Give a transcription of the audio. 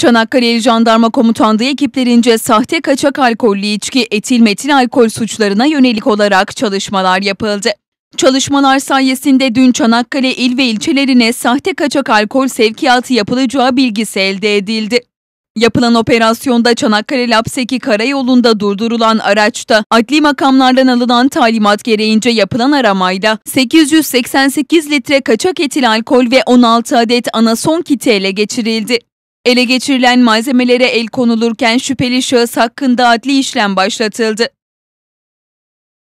Çanakkale Jandarma Komutanlığı ekiplerince sahte kaçak alkollü içki, etil metil alkol suçlarına yönelik olarak çalışmalar yapıldı. Çalışmalar sayesinde dün Çanakkale il ve ilçelerine sahte kaçak alkol sevkiyatı yapılacağı bilgisi elde edildi. Yapılan operasyonda Çanakkale Lapseki karayolunda durdurulan araçta adli makamlardan alınan talimat gereğince yapılan aramayla 888 litre kaçak etil alkol ve 16 adet anason kiti ele geçirildi. Ele geçirilen malzemelere el konulurken şüpheli şahıs hakkında adli işlem başlatıldı.